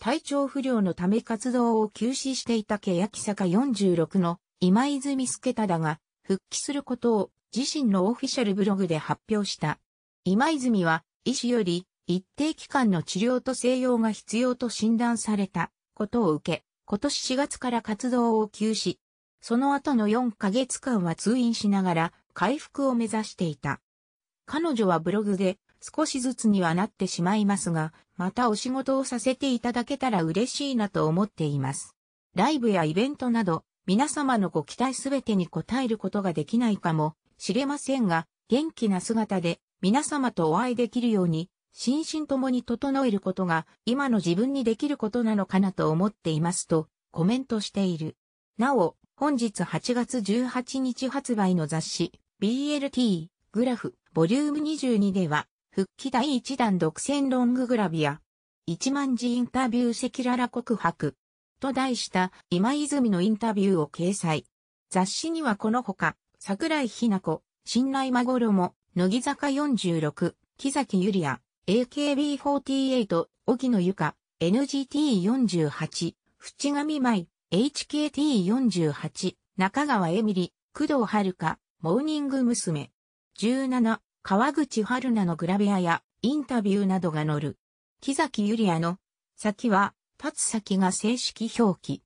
体調不良のため活動を休止していた欅坂46の今泉助忠が復帰することを自身のオフィシャルブログで発表した。今泉は医師より一定期間の治療と静養が必要と診断されたことを受け、今年4月から活動を休止。その後の4ヶ月間は通院しながら回復を目指していた。彼女はブログで少しずつにはなってしまいますが、またお仕事をさせていただけたら嬉しいなと思っています。ライブやイベントなど、皆様のご期待すべてに応えることができないかもしれませんが、元気な姿で皆様とお会いできるように、心身ともに整えることが今の自分にできることなのかなと思っていますとコメントしている。なお、本日8月18日発売の雑誌 BLT グラフボリューム22では復帰第1弾独占ロンググラビア。1万字インタビュー赤裸々告白。と題した今泉のインタビューを掲載。雑誌にはこのほか、桜井ひな子、新内孫も、乃木坂46、木崎ゆりや、AKB48、荻野ゆか、NGT48、淵上舞、HKT48、中川エミリ、工藤遥、モーニング娘。17、川口春奈のグラビアやインタビューなどが載る。木崎ゆりやの、先は、立つ先が正式表記。